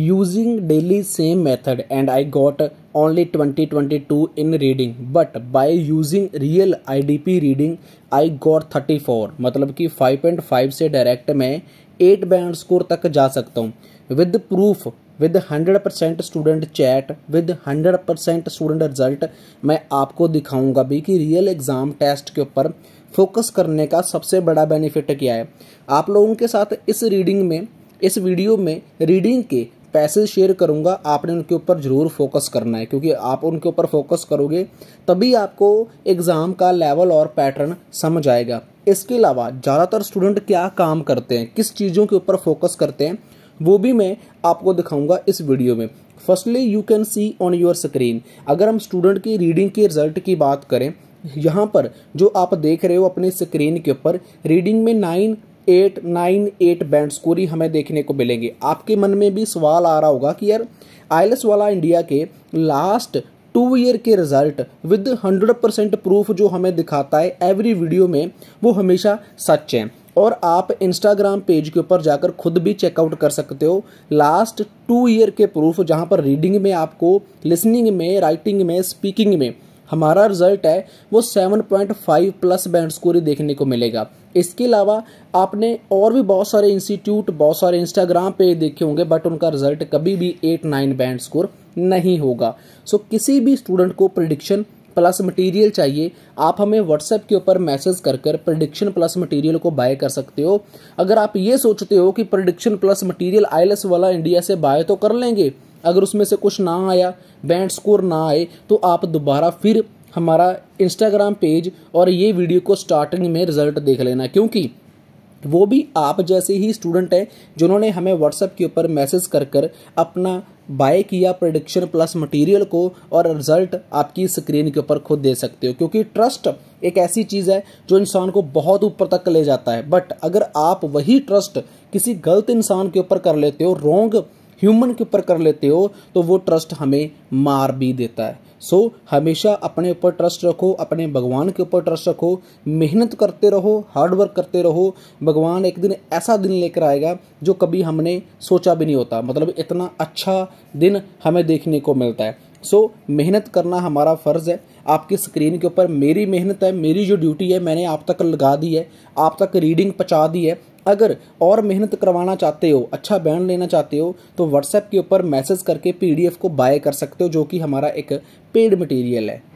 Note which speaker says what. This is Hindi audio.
Speaker 1: using daily same method and I got only 2022 in reading but by using real IDP reading I got 34 मतलब कि 5.5 से डायरेक्ट मैं 8 बैंड स्कोर तक जा सकता हूँ with proof with 100 percent student chat with 100 percent student result मैं आपको दिखाऊंगा भी कि रियल एग्ज़ाम टेस्ट के ऊपर फोकस करने का सबसे बड़ा बेनिफिट क्या है आप लोगों के साथ इस रीडिंग में इस वीडियो में रीडिंग के पैसे शेयर करूँगा आपने उनके ऊपर ज़रूर फोकस करना है क्योंकि आप उनके ऊपर फोकस करोगे तभी आपको एग्ज़ाम का लेवल और पैटर्न समझ आएगा इसके अलावा ज़्यादातर स्टूडेंट क्या काम करते हैं किस चीज़ों के ऊपर फोकस करते हैं वो भी मैं आपको दिखाऊंगा इस वीडियो में firstly you can see on your screen अगर हम स्टूडेंट की रीडिंग के रिजल्ट की बात करें यहाँ पर जो आप देख रहे हो अपने स्क्रीन के ऊपर रीडिंग में nine eight nine eight band score ही हमें देखने को मिलेंगे आपके मन में भी सवाल आ रहा होगा कि यार आई वाला इंडिया के लास्ट टू ईयर के result with hundred percent proof जो हमें दिखाता है एवरी वीडियो में वो हमेशा सच है और आप इंस्टाग्राम पेज के ऊपर जाकर खुद भी चेकआउट कर सकते हो लास्ट टू ईयर के प्रूफ जहाँ पर रीडिंग में आपको लिसनिंग में राइटिंग में स्पीकिंग में हमारा रिजल्ट है वो 7.5 प्लस बैंड स्कोर ही देखने को मिलेगा इसके अलावा आपने और भी बहुत सारे इंस्टीट्यूट बहुत सारे इंस्टाग्राम पे देखे होंगे बट उनका रिजल्ट कभी भी एट नाइन बैंड स्कोर नहीं होगा सो किसी भी स्टूडेंट को प्रडिक्शन प्लस मटेरियल चाहिए आप हमें व्हाट्सएप के ऊपर मैसेज कर कर प्रडिक्शन प्लस मटेरियल को बाय कर सकते हो अगर आप ये सोचते हो कि प्रडिक्शन प्लस मटेरियल आईलेस वाला इंडिया से बाय तो कर लेंगे अगर उसमें से कुछ ना आया बैंड स्कोर ना आए तो आप दोबारा फिर हमारा इंस्टाग्राम पेज और ये वीडियो को स्टार्टिंग में रिजल्ट देख लेना क्योंकि वो भी आप जैसे ही स्टूडेंट हैं जिन्होंने हमें व्हाट्सएप के ऊपर मैसेज कर कर अपना बाय किया प्रोडिक्शन प्लस मटेरियल को और रिजल्ट आपकी स्क्रीन के ऊपर खुद दे सकते हो क्योंकि ट्रस्ट एक ऐसी चीज़ है जो इंसान को बहुत ऊपर तक ले जाता है बट अगर आप वही ट्रस्ट किसी गलत इंसान के ऊपर कर लेते हो रोंग ह्यूमन के ऊपर कर लेते हो तो वो ट्रस्ट हमें मार भी देता है सो so, हमेशा अपने ऊपर ट्रस्ट रखो अपने भगवान के ऊपर ट्रस्ट रखो मेहनत करते रहो हार्ड वर्क करते रहो भगवान एक दिन ऐसा दिन लेकर आएगा जो कभी हमने सोचा भी नहीं होता मतलब इतना अच्छा दिन हमें देखने को मिलता है सो so, मेहनत करना हमारा फ़र्ज़ है आपकी स्क्रीन के ऊपर मेरी मेहनत है मेरी जो ड्यूटी है मैंने आप तक लगा दी है आप तक रीडिंग पहुँचा दी है अगर और मेहनत करवाना चाहते हो अच्छा बैंड लेना चाहते हो तो व्हाट्सएप के ऊपर मैसेज करके पीडीएफ को बाय कर सकते हो जो कि हमारा एक पेड मटेरियल है